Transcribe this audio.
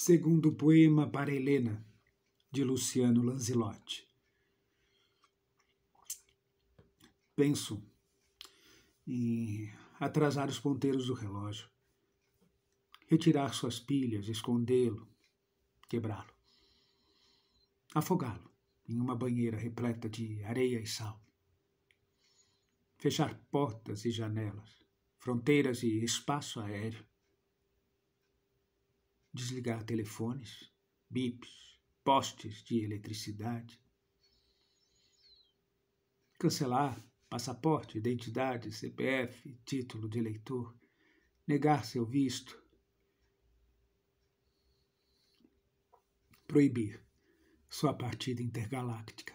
segundo poema para Helena, de Luciano Lanzilotti. Penso em atrasar os ponteiros do relógio, retirar suas pilhas, escondê-lo, quebrá-lo, afogá-lo em uma banheira repleta de areia e sal, fechar portas e janelas, fronteiras e espaço aéreo desligar telefones, bips, postes de eletricidade, cancelar passaporte, identidade, CPF, título de eleitor, negar seu visto, proibir sua partida intergaláctica.